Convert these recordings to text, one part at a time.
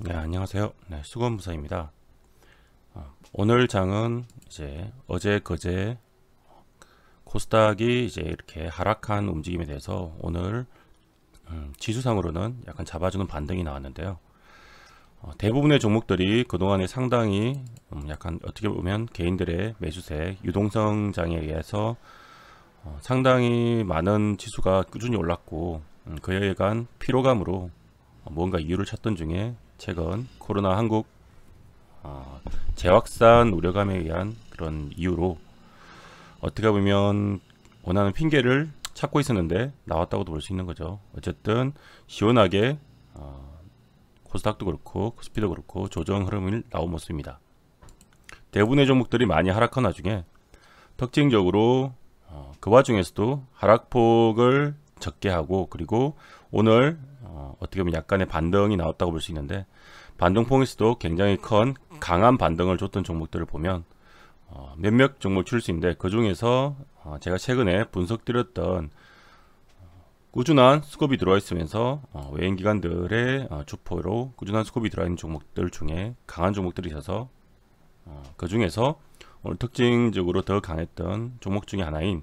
네, 안녕하세요. 네, 수건부사입니다 어, 오늘 장은 이제 어제 그제 코스닥이 이제 이렇게 하락한 움직임에 대해서 오늘 음, 지수상으로는 약간 잡아주는 반등이 나왔는데요. 어, 대부분의 종목들이 그동안에 상당히 음, 약간 어떻게 보면 개인들의 매수세 유동성장에 의해서 어, 상당히 많은 지수가 꾸준히 올랐고 음, 그에 의한 피로감으로 뭔가 이유를 찾던 중에 최근 코로나 한국 어, 재확산 우려감에 의한 그런 이유로 어떻게 보면 원하는 핑계를 찾고 있었는데 나왔다고도 볼 수 있는 거죠. 어쨌든 시원하게 어, 코스닥도 그렇고 코스피도 그렇고 조정 흐름이 나온 모습입니다. 대부분의 종목들이 많이 하락한 와중에 특징적으로 어, 그 와중에서도 하락폭을 적게 하고 그리고 오늘 어, 떻게 보면 약간의 반등이 나왔다고 볼 수 있는데 반등폭에서도 굉장히 큰 강한 반등을 줬던 종목들을 보면 어, 몇몇 종목 출수인데 그 중에서 어, 제가 최근에 분석드렸던 어, 꾸준한 스콥이 들어와 있으면서 어, 외인 기관들의 어, 주포로 꾸준한 스콥이 들어있는 와 종목들 중에 강한 종목들이 있어서 어, 그 중에서 오늘 특징적으로 더 강했던 종목 중의 하나인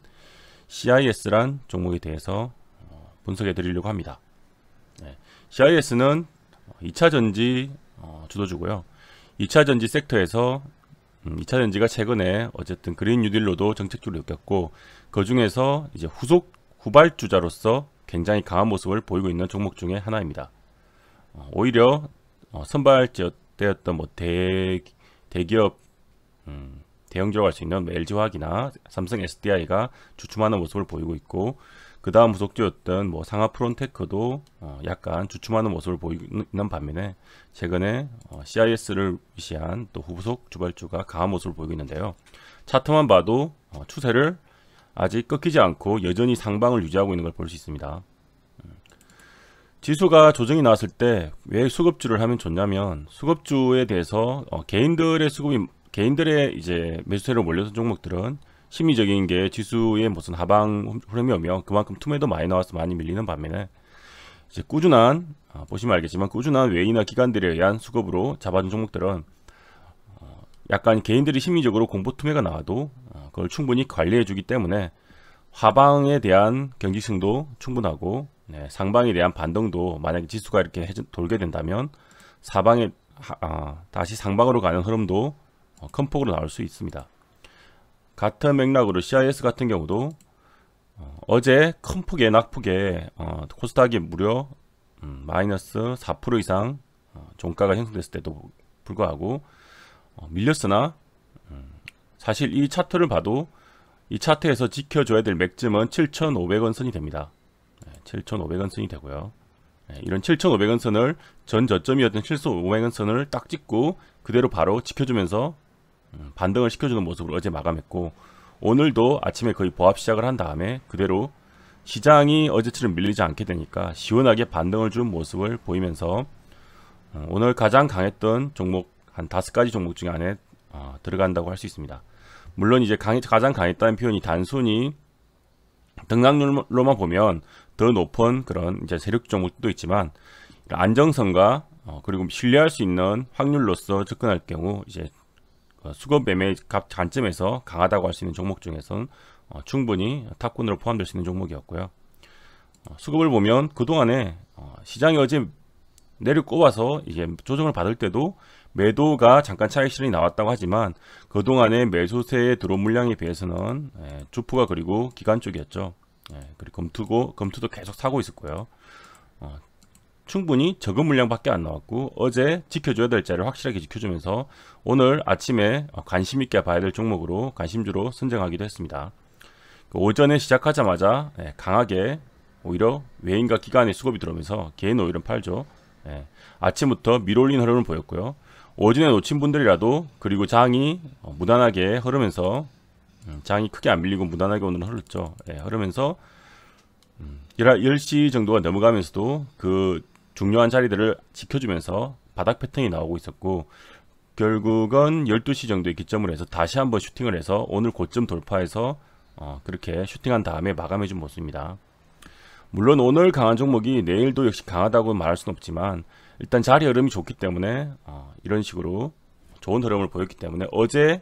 CIS란 종목에 대해서 분석해 드리려고 합니다. CIS는 2차 전지 어, 주도주고요. 2차 전지 섹터에서 2차 음, 전지가 최근에 어쨌든 그린 뉴딜로도 정책주로 느꼈고그 중에서 이제 후속 후발주자로서 굉장히 강한 모습을 보이고 있는 종목 중의 하나입니다. 어, 오히려 어, 선발때였던 지뭐 대, 대기업 음, 대형주라고 할수 있는 LG화학이나 뭐 삼성 SDI가 주춤하는 모습을 보이고 있고 그 다음 부속주였던뭐 상하 프론테크도 어 약간 주춤하는 모습을 보이는 반면에 최근에 어 CIS를 위시한 또 후속 주발주가 강한 모습을 보이고 있는데요. 차트만 봐도 어 추세를 아직 꺾이지 않고 여전히 상방을 유지하고 있는 걸 볼 수 있습니다. 음. 지수가 조정이 나왔을 때 왜 수급주를 하면 좋냐면 수급주에 대해서 어, 개인들의 수급이 개인들의 이제 매수세를 몰려선 종목들은 심리적인 게 지수의 무슨 하방 흐름이 오며 그만큼 투매도 많이 나와서 많이 밀리는 반면에 이제 꾸준한 아, 보시면 알겠지만 꾸준한 외이나 기관들에 의한 수급으로 잡아준 종목들은 어, 약간 개인들이 심리적으로 공포 투매가 나와도 어, 그걸 충분히 관리해주기 때문에 하방에 대한 경기승도 충분하고 네, 상방에 대한 반등도 만약에 지수가 이렇게 해 돌게 된다면 사방에 하, 아, 다시 상방으로 가는 흐름도 어, 큰 폭으로 나올 수 있습니다. 같은 맥락으로 CIS 같은 경우도 어, 제큰 폭에 낙폭에 어, 코스닥이 무려 음, 마이너스 4% 이상 어, 종가가 형성됐을 때도 불구하고 어, 밀렸으나 음, 사실 이 차트를 봐도 이 차트에서 지켜줘야 될 맥점은 7,500원 선이 됩니다. 네, 7,500원 선이 되고요. 네, 이런 7,500원 선을 전 저점이었던 7,500원 선을 딱 찍고 그대로 바로 지켜주면서 음, 반등을 시켜주는 모습을 어제 마감했고 오늘도 아침에 거의 보합 시작을 한 다음에 그대로 시장이 어제처럼 밀리지 않게 되니까 시원하게 반등을 준 모습을 보이면서 어, 오늘 가장 강했던 종목 한 다섯 가지 종목 중에 안에 어, 들어간다고 할 수 있습니다. 물론 이제 강, 가장 강했다는 표현이 단순히 등락률로만 보면 더 높은 그런 이제 세력 종목도 있지만 안정성과 어, 그리고 신뢰할 수 있는 확률로서 접근할 경우 이제 어, 수급 매매 값 관점에서 강하다고 할 수 있는 종목 중에서는 어, 충분히 탑군으로 포함될 수 있는 종목이었고요. 어, 수급을 보면 그동안에 시장이 어제 내려 꼽아서 이제 조정을 받을 때도 매도가 잠깐 차익 실현이 나왔다고 하지만 그동안의 매수세의 들어온 물량에 비해서는 예, 주포가 그리고 기관 쪽이었죠. 예, 그리고 검투고, 검투도 계속 사고 있었고요. 충분히 적은 물량밖에 안 나왔고 어제 지켜줘야 될 자리를 확실하게 지켜주면서 오늘 아침에 관심 있게 봐야 될 종목으로 관심주로 선정하기도 했습니다. 그 오전에 시작하자마자 예, 강하게 오히려 외인과 기관의 수급이 들어오면서 개인 오일은 팔죠. 예, 아침부터 밀올린 흐름을 보였고요. 오전에 놓친 분들이라도 그리고 장이 어, 무난하게 흐르면서 음, 장이 크게 안 밀리고 무난하게 오늘 흐르죠. 예, 흐르면서 10시 음, 정도가 넘어가면서도 그 중요한 자리들을 지켜주면서 바닥 패턴이 나오고 있었고 결국은 12시 정도에 기점을 해서 다시 한번 슈팅을 해서 오늘 고점 돌파해서 어, 그렇게 슈팅한 다음에 마감해준 모습입니다. 물론 오늘 강한 종목이 내일도 역시 강하다고 말할 수는 없지만 일단 자리 흐름이 좋기 때문에 어, 이런 식으로 좋은 흐름을 보였기 때문에 어제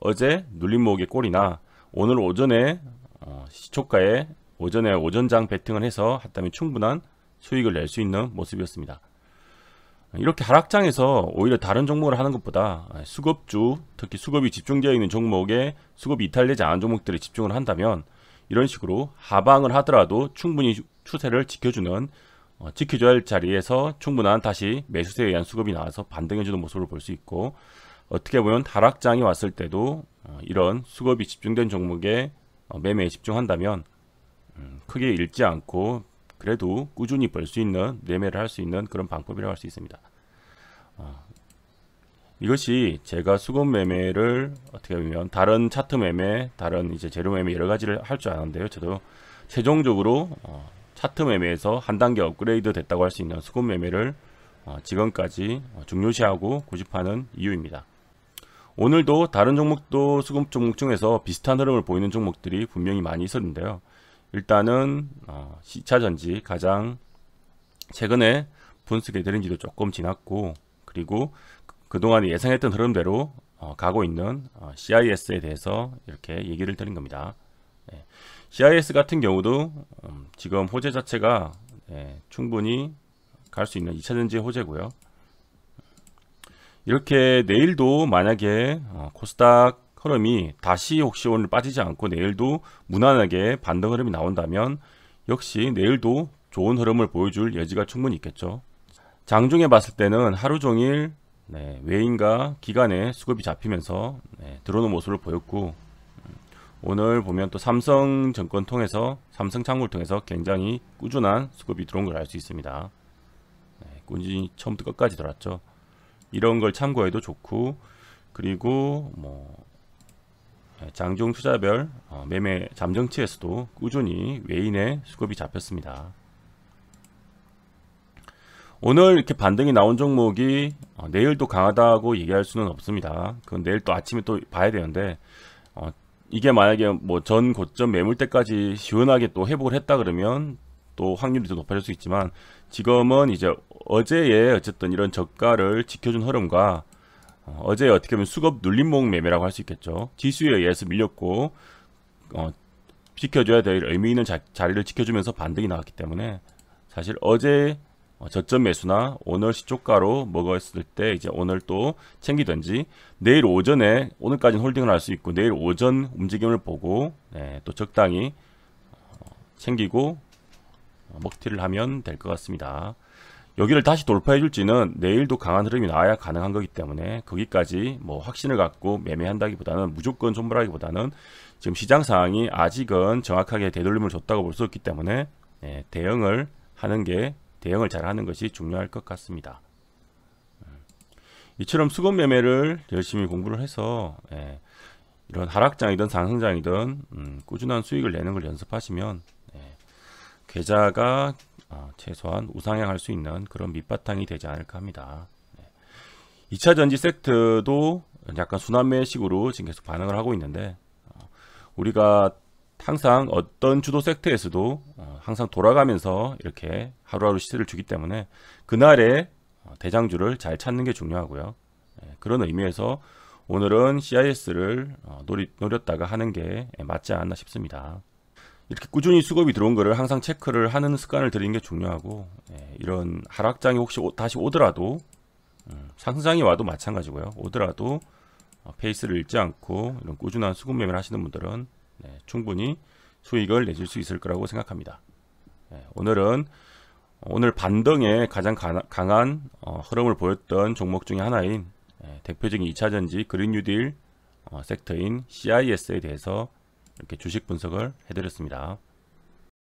어제 눌림목의 꼴이나 오늘 오전에 어, 시초가에 오전에 오전장 베팅을 해서 했다면 충분한 수익을 낼 수 있는 모습이었습니다. 이렇게 하락장에서 오히려 다른 종목을 하는 것보다 아, 수급주, 특히 수급이 집중되어 있는 종목에 수급이 이탈되지 않은 종목들에 집중을 한다면 이런 식으로 하방을 하더라도 충분히 추세를 지켜주는 어, 지켜줘야 할 자리에서 충분한 다시 매수세에 의한 수급이 나와서 반등해주는 모습을 볼 수 있고 어떻게 보면 하락장이 왔을 때도 어, 이런 수급이 집중된 종목에 어, 매매에 집중한다면 음, 크게 잃지 않고 그래도 꾸준히 벌 수 있는 매매를 할 수 있는 그런 방법이라고 할 수 있습니다. 어, 이것이 제가 수급 매매를 어떻게 보면 다른 차트 매매, 다른 이제 재료 매매 여러 가지를 할 줄 아는데요. 저도 최종적으로 어, 차트 매매에서 한 단계 업그레이드 됐다고 할 수 있는 수급 매매를 어, 지금까지 중요시하고 고집하는 이유입니다. 오늘도 다른 종목도 수급 종목 중에서 비슷한 흐름을 보이는 종목들이 분명히 많이 있었는데요. 일단은 어, 시차전지 가장 최근에 분석이 되는 지도 조금 지났고 그리고 그동안 예상했던 흐름대로 어, 가고 있는 어, CIS에 대해서 이렇게 얘기를 드린 겁니다. 네. 예. CIS 같은 경우도 음, 지금 호재 자체가 네, 충분히 갈 수 있는 2차전지 호재고요. 이렇게 내일도 만약에 어, 코스닥 흐름이 다시 혹시 오늘 빠지지 않고 내일도 무난하게 반등 흐름이 나온다면 역시 내일도 좋은 흐름을 보여줄 여지가 충분히 있겠죠. 장중에 봤을 때는 하루 종일 네, 외인과 기간에 수급이 잡히면서 네, 들어오는 모습을 보였고 음, 오늘 보면 또 삼성증권 통해서 삼성창고를 통해서 굉장히 꾸준한 수급이 들어온 걸 알 수 있습니다. 네, 꾸준히 처음부터 끝까지 들어왔죠. 이런 걸 참고해도 좋고 그리고 뭐 예, 장중 투자별 어, 매매 잠정치에서도 꾸준히 외인의 수급이 잡혔습니다. 오늘 이렇게 반등이 나온 종목이 어, 내일도 강하다고 얘기할 수는 없습니다. 그건 내일 또 아침에 또 봐야 되는데 어, 이게 만약에 뭐 전 고점 매물대까지 시원하게 또 회복을 했다 그러면 또 확률이 더 높아질 수 있지만 지금은 이제 어제의 어쨌든 이런 저가를 지켜준 흐름과 어, 어제 어떻게 보면 수급 눌림목 매매라고 할 수 있겠죠. 지수에 의해서 밀렸고 어, 지켜줘야 될 의미 있는 자, 리를 지켜주면서 반등이 나왔기 때문에 사실 어제 어, 저점 매수나 오늘 시초가로 먹었을 때 이제 오늘 또 챙기든지 내일 오전에 오늘까지는 홀딩을 할 수 있고 내일 오전 움직임을 보고 네, 또 적당히 어, 챙기고 먹튀를 하면 될 것 같습니다. 여기를 다시 돌파해 줄지는 내일도 강한 흐름이 나와야 가능한 거기 때문에 거기까지 뭐 확신을 갖고 매매한다기보다는 무조건 손불하기보다는 지금 시장 상황이 아직은 정확하게 되돌림을 줬다고 볼 수 없기 때문에 예, 대응을 하는 게 대응을 잘 하는 것이 중요할 것 같습니다. 예. 이처럼 수급 매매를 열심히 공부를 해서 예, 이런 하락장이든 상승장이든 음, 꾸준한 수익을 내는 걸 연습하시면 예, 계좌가 아, 최소한 우상향할 수 있는 그런 밑바탕이 되지 않을까 합니다. 2차 전지 섹트도 약간 순환매식으로 지금 계속 반응을 하고 있는데 어, 우리가 항상 어떤 주도 섹트에서도 어, 항상 돌아가면서 이렇게 하루하루 시세를 주기 때문에 그날의 어, 대장주를 잘 찾는 게 중요하고요. 네, 그런 의미에서 오늘은 CIS를 노렸다가 하는 게 맞지 않나 싶습니다. 이렇게 꾸준히 수급이 들어온 거를 항상 체크를 하는 습관을 들이는 게 중요하고 예, 이런 하락장이 혹시 오, 다시 오더라도 음, 상승장이 와도 마찬가지고요. 오더라도 어, 페이스를 잃지 않고 이런 꾸준한 수급 매매를 하시는 분들은 네, 충분히 수익을 내줄수 있을 거라고 생각합니다. 예, 오늘은 오늘 반등에 가장 가, 강한 어, 흐름을 보였던 종목 중의 하나인 예, 대표적인 2차전지 그린 뉴딜 어, 섹터인 CIS에 대해서 이렇게 주식 분석을 해드렸습니다.